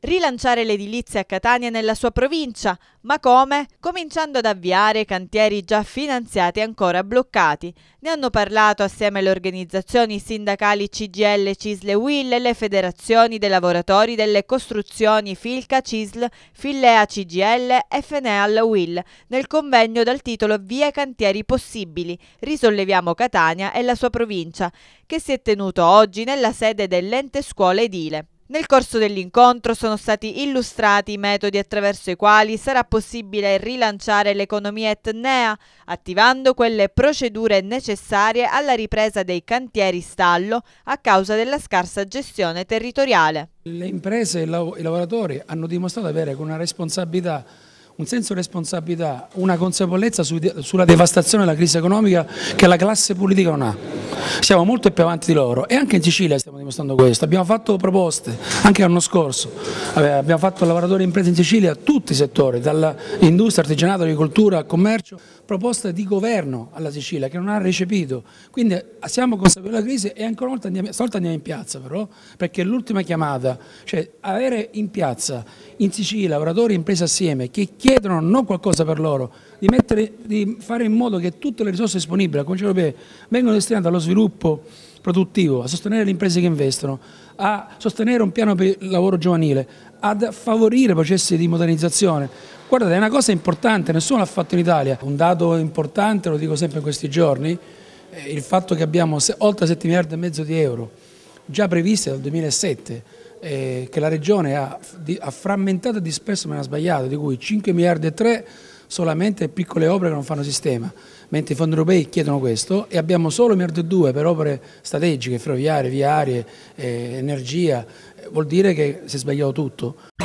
Rilanciare l'edilizia a Catania nella sua provincia, ma come? Cominciando ad avviare cantieri già finanziati e ancora bloccati. Ne hanno parlato assieme le organizzazioni sindacali CGL, Cisle WIL e le federazioni dei lavoratori delle costruzioni Filca Cisl, Fillea CGL e Feneal WIL nel convegno dal titolo Via Cantieri Possibili, risolleviamo Catania e la sua provincia, che si è tenuto oggi nella sede dell'ente scuola edile. Nel corso dell'incontro sono stati illustrati i metodi attraverso i quali sarà possibile rilanciare l'economia etnea, attivando quelle procedure necessarie alla ripresa dei cantieri stallo a causa della scarsa gestione territoriale. Le imprese e i lavoratori hanno dimostrato di avere una responsabilità un senso di responsabilità, una consapevolezza sulla devastazione della crisi economica che la classe politica non ha siamo molto più avanti di loro e anche in Sicilia stiamo dimostrando questo, abbiamo fatto proposte anche l'anno scorso, abbiamo fatto lavoratori e imprese in Sicilia a tutti i settori, dall'industria, artigianato, agricoltura, commercio, proposte di governo alla Sicilia che non ha recepito, quindi siamo consapevoli della crisi e ancora una volta andiamo, stavolta andiamo in piazza però, perché l'ultima chiamata, cioè avere in piazza in Sicilia lavoratori e imprese assieme che chiedono non qualcosa per loro, di, mettere, di fare in modo che tutte le risorse disponibili a Comunità Europea vengano destinate allo allo sviluppo produttivo, a sostenere le imprese che investono, a sostenere un piano per il lavoro giovanile, a favorire processi di modernizzazione. Guardate, è una cosa importante, nessuno l'ha fatto in Italia. Un dato importante, lo dico sempre in questi giorni, è il fatto che abbiamo oltre 7 miliardi e mezzo di euro già previsti dal 2007, eh, che la Regione ha, ha frammentato e disperso, me ne ha sbagliato, di cui 5 miliardi e 3 solamente piccole opere che non fanno sistema, mentre i fondi europei chiedono questo e abbiamo solo MERD2 per opere strategiche, ferroviarie, viarie, eh, energia, vuol dire che si è sbagliato tutto.